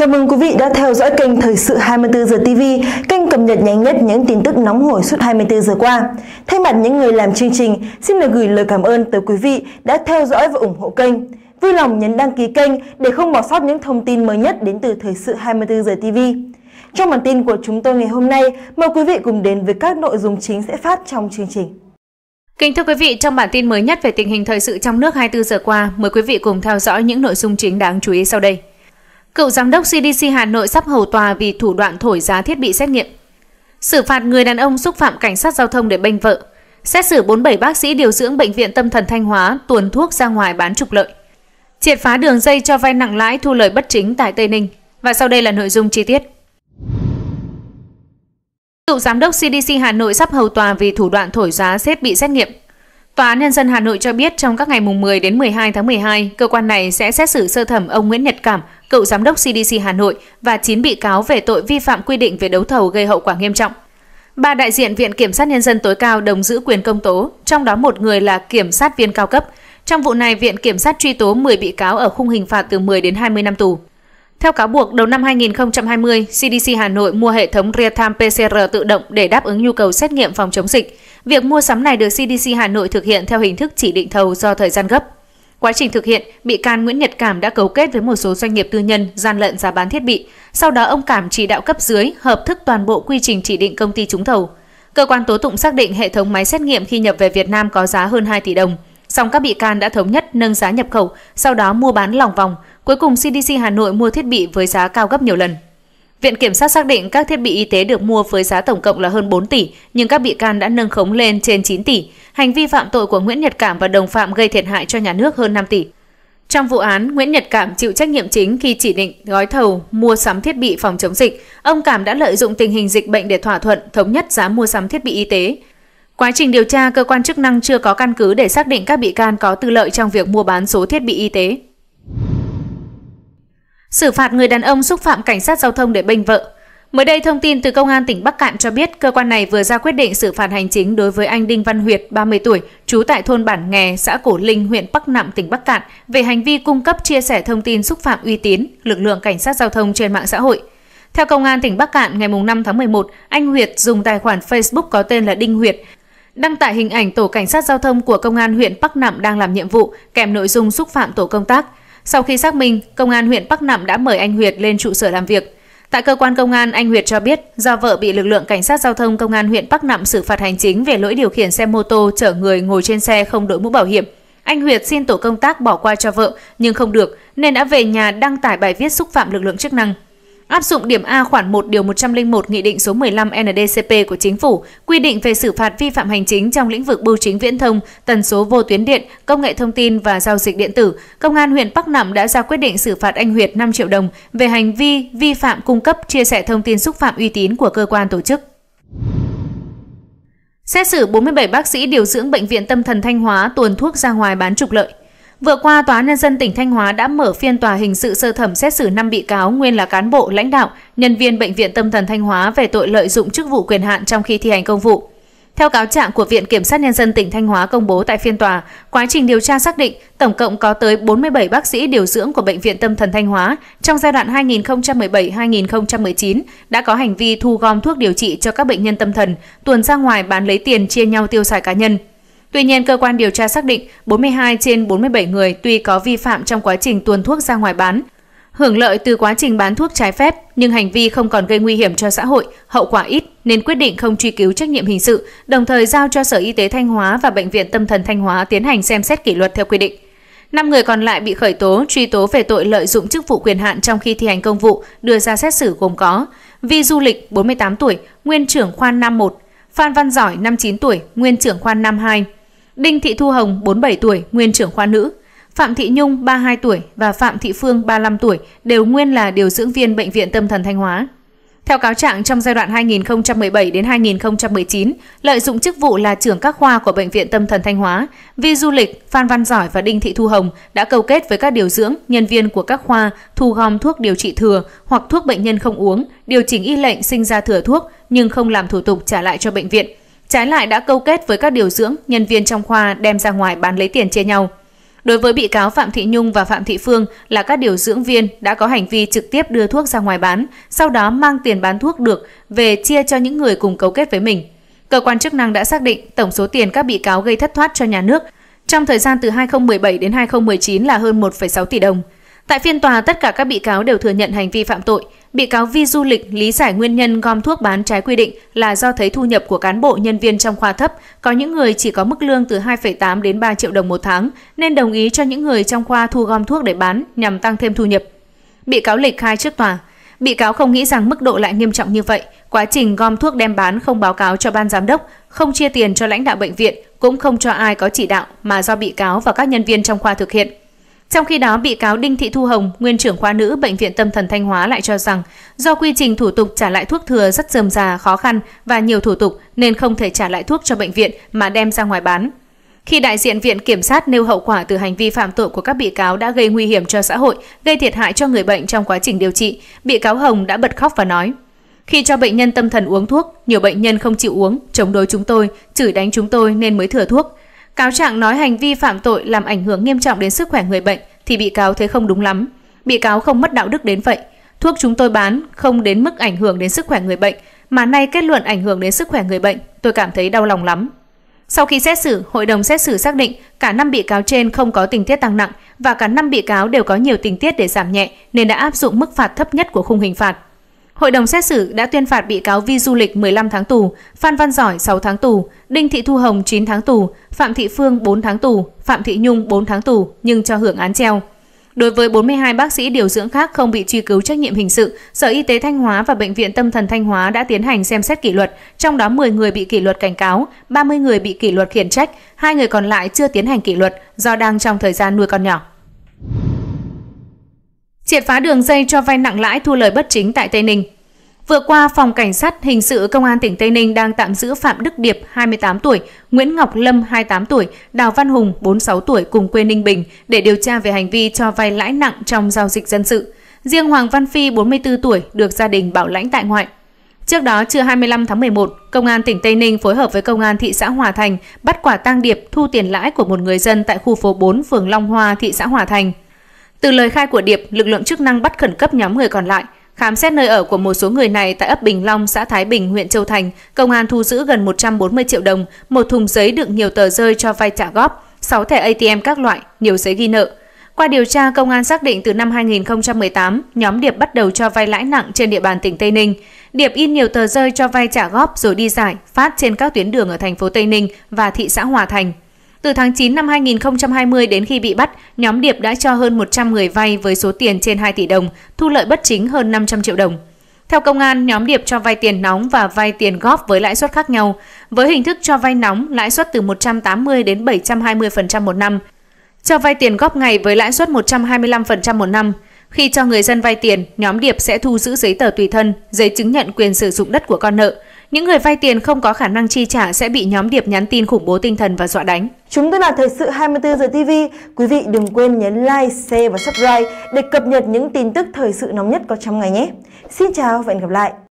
Chào mừng quý vị đã theo dõi kênh Thời sự 24 giờ TV, kênh cập nhật nhanh nhất những tin tức nóng hổi suốt 24 giờ qua. Thay mặt những người làm chương trình, xin được gửi lời cảm ơn tới quý vị đã theo dõi và ủng hộ kênh. Vui lòng nhấn đăng ký kênh để không bỏ sót những thông tin mới nhất đến từ Thời sự 24 giờ TV. Trong bản tin của chúng tôi ngày hôm nay, mời quý vị cùng đến với các nội dung chính sẽ phát trong chương trình. Kính thưa quý vị, trong bản tin mới nhất về tình hình thời sự trong nước 24 giờ qua, mời quý vị cùng theo dõi những nội dung chính đáng chú ý sau đây. Cựu giám đốc CDC Hà Nội sắp hầu tòa vì thủ đoạn thổi giá thiết bị xét nghiệm. Xử phạt người đàn ông xúc phạm cảnh sát giao thông để bênh vợ. Xét xử 47 bác sĩ điều dưỡng bệnh viện tâm thần Thanh Hóa tuồn thuốc ra ngoài bán trục lợi. Triệt phá đường dây cho vay nặng lãi thu lợi bất chính tại Tây Ninh. Và sau đây là nội dung chi tiết. Cựu giám đốc CDC Hà Nội sắp hầu tòa vì thủ đoạn thổi giá thiết bị xét nghiệm. Tòa án Nhân dân Hà Nội cho biết trong các ngày mùng 10 đến 12 tháng 12, cơ quan này sẽ xét xử sơ thẩm ông Nguyễn Nhật Cảm, cựu giám đốc CDC Hà Nội và 9 bị cáo về tội vi phạm quy định về đấu thầu gây hậu quả nghiêm trọng. Ba đại diện Viện Kiểm sát Nhân dân tối cao đồng giữ quyền công tố, trong đó một người là kiểm sát viên cao cấp. Trong vụ này, Viện Kiểm sát truy tố 10 bị cáo ở khung hình phạt từ 10 đến 20 năm tù. Theo cáo buộc, đầu năm 2020, CDC Hà Nội mua hệ thống real-time PCR tự động để đáp ứng nhu cầu xét nghiệm phòng chống dịch. Việc mua sắm này được CDC Hà Nội thực hiện theo hình thức chỉ định thầu do thời gian gấp. Quá trình thực hiện, bị can Nguyễn Nhật Cảm đã cấu kết với một số doanh nghiệp tư nhân gian lận giá bán thiết bị. Sau đó ông Cảm chỉ đạo cấp dưới hợp thức toàn bộ quy trình chỉ định công ty trúng thầu. Cơ quan tố tụng xác định hệ thống máy xét nghiệm khi nhập về Việt Nam có giá hơn 2 tỷ đồng. Song các bị can đã thống nhất nâng giá nhập khẩu, sau đó mua bán lòng vòng – Cuối cùng CDC Hà Nội mua thiết bị với giá cao gấp nhiều lần. Viện Kiểm sát xác định các thiết bị y tế được mua với giá tổng cộng là hơn 4 tỷ, nhưng các bị can đã nâng khống lên trên 9 tỷ. Hành vi phạm tội của Nguyễn Nhật Cảm và đồng phạm gây thiệt hại cho nhà nước hơn 5 tỷ. Trong vụ án, Nguyễn Nhật Cảm chịu trách nhiệm chính khi chỉ định gói thầu mua sắm thiết bị phòng chống dịch. Ông Cảm đã lợi dụng tình hình dịch bệnh để thỏa thuận, thống nhất giá mua sắm thiết bị y tế. Quá trình điều tra, cơ quan chức năng chưa có căn cứ để xác định các bị can có tư lợi trong việc mua bán số thiết bị y tế xử phạt người đàn ông xúc phạm cảnh sát giao thông để bênh vợ. Mới đây, thông tin từ Công an tỉnh Bắc Cạn cho biết cơ quan này vừa ra quyết định xử phạt hành chính đối với anh Đinh Văn Huyệt, 30 tuổi, trú tại thôn Bản Nghè, xã Cổ Linh, huyện Bắc Nạm, tỉnh Bắc Cạn về hành vi cung cấp chia sẻ thông tin xúc phạm uy tín, lực lượng cảnh sát giao thông trên mạng xã hội. Theo Công an tỉnh Bắc Cạn, ngày 5 tháng 11, anh Huyệt dùng tài khoản Facebook có tên là Đinh Huyệt đăng tải hình ảnh tổ cảnh sát giao thông của công an huyện Bắc Nạm đang làm nhiệm vụ kèm nội dung xúc phạm tổ công tác. Sau khi xác minh, công an huyện Bắc Nẵm đã mời anh Huyệt lên trụ sở làm việc. Tại cơ quan công an, anh Huyệt cho biết do vợ bị lực lượng cảnh sát giao thông công an huyện Bắc Nẵm xử phạt hành chính về lỗi điều khiển xe mô tô chở người ngồi trên xe không đội mũ bảo hiểm. Anh Huyệt xin tổ công tác bỏ qua cho vợ nhưng không được nên đã về nhà đăng tải bài viết xúc phạm lực lượng chức năng áp dụng điểm A khoản 1 điều 101 Nghị định số 15 NDCP của Chính phủ quy định về xử phạt vi phạm hành chính trong lĩnh vực bưu chính viễn thông, tần số vô tuyến điện, công nghệ thông tin và giao dịch điện tử, Công an huyện Bắc Nẵm đã ra quyết định xử phạt anh Huyệt 5 triệu đồng về hành vi vi phạm cung cấp chia sẻ thông tin xúc phạm uy tín của cơ quan tổ chức. Xét xử 47 bác sĩ điều dưỡng bệnh viện tâm thần Thanh Hóa tuồn thuốc ra ngoài bán trục lợi. Vừa qua, Tòa án Nhân dân tỉnh Thanh Hóa đã mở phiên tòa hình sự sơ thẩm xét xử 5 bị cáo nguyên là cán bộ, lãnh đạo, nhân viên Bệnh viện Tâm thần Thanh Hóa về tội lợi dụng chức vụ quyền hạn trong khi thi hành công vụ. Theo cáo trạng của Viện Kiểm sát Nhân dân tỉnh Thanh Hóa công bố tại phiên tòa, quá trình điều tra xác định tổng cộng có tới 47 bác sĩ điều dưỡng của Bệnh viện Tâm thần Thanh Hóa trong giai đoạn 2017-2019 đã có hành vi thu gom thuốc điều trị cho các bệnh nhân tâm thần, tuồn ra ngoài bán lấy tiền chia nhau tiêu xài cá nhân – Tuy nhiên, cơ quan điều tra xác định 42 trên 47 người tuy có vi phạm trong quá trình tuồn thuốc ra ngoài bán, hưởng lợi từ quá trình bán thuốc trái phép nhưng hành vi không còn gây nguy hiểm cho xã hội, hậu quả ít nên quyết định không truy cứu trách nhiệm hình sự, đồng thời giao cho Sở Y tế Thanh Hóa và Bệnh viện Tâm thần Thanh Hóa tiến hành xem xét kỷ luật theo quy định. 5 người còn lại bị khởi tố, truy tố về tội lợi dụng chức vụ quyền hạn trong khi thi hành công vụ, đưa ra xét xử gồm có Vi Du Lịch, 48 tuổi, nguyên trưởng khoan 51, Phan Văn Giỏi, 59 tuổi, nguyên trưởng khoan 52, Đinh Thị Thu Hồng 47 tuổi, nguyên trưởng khoa nữ, Phạm Thị Nhung 32 tuổi và Phạm Thị Phương 35 tuổi đều nguyên là điều dưỡng viên bệnh viện Tâm thần Thanh Hóa. Theo cáo trạng trong giai đoạn 2017 đến 2019, lợi dụng chức vụ là trưởng các khoa của bệnh viện Tâm thần Thanh Hóa, Vi Du Lịch, Phan Văn Giỏi và Đinh Thị Thu Hồng đã câu kết với các điều dưỡng, nhân viên của các khoa thu gom thuốc điều trị thừa hoặc thuốc bệnh nhân không uống, điều chỉnh y lệnh sinh ra thừa thuốc nhưng không làm thủ tục trả lại cho bệnh viện Trái lại đã câu kết với các điều dưỡng, nhân viên trong khoa đem ra ngoài bán lấy tiền chia nhau. Đối với bị cáo Phạm Thị Nhung và Phạm Thị Phương là các điều dưỡng viên đã có hành vi trực tiếp đưa thuốc ra ngoài bán, sau đó mang tiền bán thuốc được về chia cho những người cùng cấu kết với mình. Cơ quan chức năng đã xác định tổng số tiền các bị cáo gây thất thoát cho nhà nước trong thời gian từ 2017 đến 2019 là hơn 1,6 tỷ đồng. Tại phiên tòa, tất cả các bị cáo đều thừa nhận hành vi phạm tội. Bị cáo Vi Du Lịch lý giải nguyên nhân gom thuốc bán trái quy định là do thấy thu nhập của cán bộ nhân viên trong khoa thấp, có những người chỉ có mức lương từ 2,8 đến 3 triệu đồng một tháng, nên đồng ý cho những người trong khoa thu gom thuốc để bán nhằm tăng thêm thu nhập. Bị cáo Lịch khai trước tòa, bị cáo không nghĩ rằng mức độ lại nghiêm trọng như vậy, quá trình gom thuốc đem bán không báo cáo cho ban giám đốc, không chia tiền cho lãnh đạo bệnh viện, cũng không cho ai có chỉ đạo mà do bị cáo và các nhân viên trong khoa thực hiện. Trong khi đó, bị cáo Đinh Thị Thu Hồng, nguyên trưởng khoa nữ Bệnh viện Tâm thần Thanh Hóa lại cho rằng do quy trình thủ tục trả lại thuốc thừa rất dườm già, khó khăn và nhiều thủ tục nên không thể trả lại thuốc cho bệnh viện mà đem ra ngoài bán. Khi đại diện Viện Kiểm sát nêu hậu quả từ hành vi phạm tội của các bị cáo đã gây nguy hiểm cho xã hội, gây thiệt hại cho người bệnh trong quá trình điều trị, bị cáo Hồng đã bật khóc và nói Khi cho bệnh nhân tâm thần uống thuốc, nhiều bệnh nhân không chịu uống, chống đối chúng tôi, chửi đánh chúng tôi nên mới thừa thuốc. Cáo trạng nói hành vi phạm tội làm ảnh hưởng nghiêm trọng đến sức khỏe người bệnh thì bị cáo thấy không đúng lắm. Bị cáo không mất đạo đức đến vậy. Thuốc chúng tôi bán không đến mức ảnh hưởng đến sức khỏe người bệnh, mà nay kết luận ảnh hưởng đến sức khỏe người bệnh, tôi cảm thấy đau lòng lắm. Sau khi xét xử, hội đồng xét xử xác định cả 5 bị cáo trên không có tình tiết tăng nặng và cả 5 bị cáo đều có nhiều tình tiết để giảm nhẹ nên đã áp dụng mức phạt thấp nhất của khung hình phạt Hội đồng xét xử đã tuyên phạt bị cáo Vi Du Lịch 15 tháng tù, Phan Văn Giỏi 6 tháng tù, Đinh Thị Thu Hồng 9 tháng tù, Phạm Thị Phương 4 tháng tù, Phạm Thị Nhung 4 tháng tù nhưng cho hưởng án treo. Đối với 42 bác sĩ điều dưỡng khác không bị truy cứu trách nhiệm hình sự, Sở Y tế Thanh Hóa và Bệnh viện Tâm thần Thanh Hóa đã tiến hành xem xét kỷ luật, trong đó 10 người bị kỷ luật cảnh cáo, 30 người bị kỷ luật khiển trách, hai người còn lại chưa tiến hành kỷ luật do đang trong thời gian nuôi con nhỏ triệt phá đường dây cho vay nặng lãi thu lời bất chính tại Tây Ninh. Vừa qua, Phòng Cảnh sát Hình sự Công an tỉnh Tây Ninh đang tạm giữ Phạm Đức Điệp, 28 tuổi, Nguyễn Ngọc Lâm, 28 tuổi, Đào Văn Hùng, 46 tuổi cùng quê Ninh Bình để điều tra về hành vi cho vay lãi nặng trong giao dịch dân sự. Riêng Hoàng Văn Phi, 44 tuổi, được gia đình bảo lãnh tại ngoại. Trước đó, trưa 25 tháng 11, Công an tỉnh Tây Ninh phối hợp với Công an thị xã Hòa Thành bắt quả tang điệp thu tiền lãi của một người dân tại khu phố 4, phường Long Hoa, thị xã Hòa Thành. Từ lời khai của Điệp, lực lượng chức năng bắt khẩn cấp nhóm người còn lại, khám xét nơi ở của một số người này tại ấp Bình Long, xã Thái Bình, huyện Châu Thành, công an thu giữ gần 140 triệu đồng, một thùng giấy đựng nhiều tờ rơi cho vay trả góp, 6 thẻ ATM các loại, nhiều giấy ghi nợ. Qua điều tra, công an xác định từ năm 2018, nhóm Điệp bắt đầu cho vay lãi nặng trên địa bàn tỉnh Tây Ninh. Điệp in nhiều tờ rơi cho vay trả góp rồi đi giải, phát trên các tuyến đường ở thành phố Tây Ninh và thị xã Hòa Thành. Từ tháng 9 năm 2020 đến khi bị bắt, nhóm Điệp đã cho hơn 100 người vay với số tiền trên 2 tỷ đồng, thu lợi bất chính hơn 500 triệu đồng. Theo công an, nhóm Điệp cho vay tiền nóng và vay tiền góp với lãi suất khác nhau. Với hình thức cho vay nóng, lãi suất từ 180 đến 720% một năm. Cho vay tiền góp ngày với lãi suất 125% một năm. Khi cho người dân vay tiền, nhóm Điệp sẽ thu giữ giấy tờ tùy thân, giấy chứng nhận quyền sử dụng đất của con nợ, những người vay tiền không có khả năng chi trả sẽ bị nhóm điệp nhắn tin khủng bố tinh thần và dọa đánh. Chúng tôi là Thời sự 24 giờ TV. Quý vị đừng quên nhấn like, share và subscribe để cập nhật những tin tức thời sự nóng nhất có trong ngày nhé. Xin chào và hẹn gặp lại.